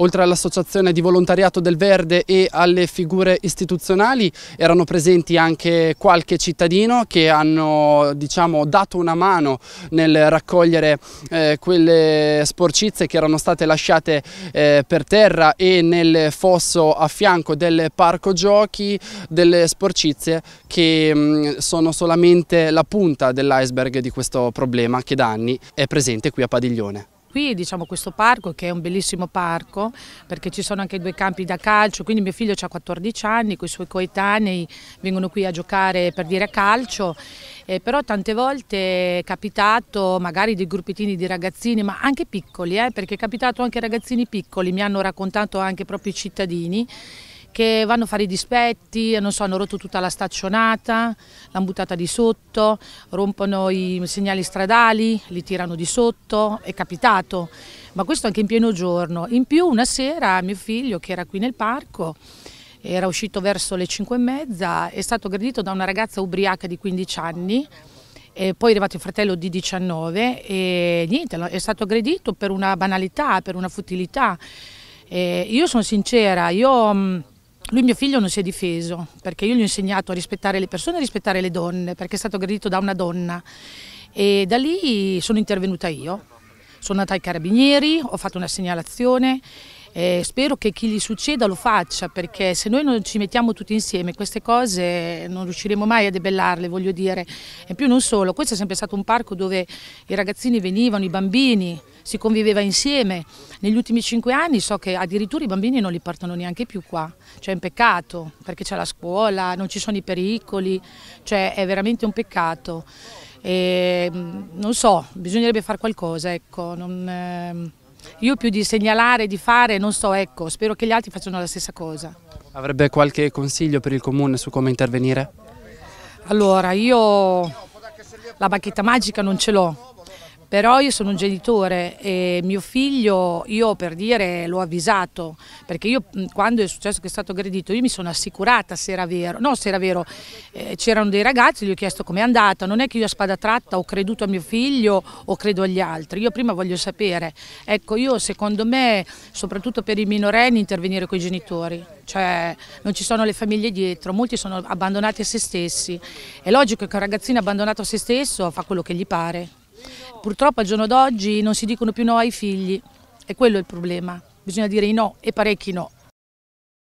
Oltre all'associazione di volontariato del Verde e alle figure istituzionali erano presenti anche qualche cittadino che hanno diciamo, dato una mano nel raccogliere eh, quelle sporcizie che erano state lasciate eh, per terra e nel fosso a fianco del parco giochi, delle sporcizie che mh, mm, sono solamente la punta dell'iceberg di questo problema che da anni è presente qui a Padiglione. Qui diciamo questo parco che è un bellissimo parco perché ci sono anche due campi da calcio, quindi mio figlio ha 14 anni, con i suoi coetanei vengono qui a giocare per dire a calcio, eh, però tante volte è capitato magari dei gruppettini di ragazzini, ma anche piccoli, eh, perché è capitato anche ragazzini piccoli, mi hanno raccontato anche proprio i cittadini che vanno a fare i dispetti, so, hanno rotto tutta la staccionata, l'hanno buttata di sotto, rompono i segnali stradali, li tirano di sotto, è capitato, ma questo anche in pieno giorno. In più una sera mio figlio che era qui nel parco era uscito verso le 5 e mezza, è stato aggredito da una ragazza ubriaca di 15 anni, e poi è arrivato il fratello di 19 e niente, è stato aggredito per una banalità, per una futilità. E io sono sincera, io lui mio figlio non si è difeso perché io gli ho insegnato a rispettare le persone e a rispettare le donne perché è stato aggredito da una donna e da lì sono intervenuta io. Sono andata ai carabinieri, ho fatto una segnalazione eh, spero che chi gli succeda lo faccia perché se noi non ci mettiamo tutti insieme queste cose non riusciremo mai a debellarle, voglio dire. E più non solo, questo è sempre stato un parco dove i ragazzini venivano, i bambini, si conviveva insieme. Negli ultimi cinque anni so che addirittura i bambini non li portano neanche più qua, cioè è un peccato perché c'è la scuola, non ci sono i pericoli, cioè è veramente un peccato. E, ehm, non so, bisognerebbe fare qualcosa, ecco. Non, eh... Io più di segnalare, di fare, non so, ecco, spero che gli altri facciano la stessa cosa. Avrebbe qualche consiglio per il comune su come intervenire? Allora, io la bacchetta magica non ce l'ho, però io sono un genitore e mio figlio, io per dire, l'ho avvisato, perché io quando è successo che è stato aggredito, io mi sono assicurata se era vero, no se era vero, eh, c'erano dei ragazzi, gli ho chiesto com'è andata, non è che io a spada tratta ho creduto a mio figlio o credo agli altri, io prima voglio sapere, ecco io secondo me, soprattutto per i minorenni, intervenire con i genitori, cioè non ci sono le famiglie dietro, molti sono abbandonati a se stessi, è logico che un ragazzino abbandonato a se stesso fa quello che gli pare. Purtroppo al giorno d'oggi non si dicono più no ai figli e quello è il problema. Bisogna dire i no e parecchi no.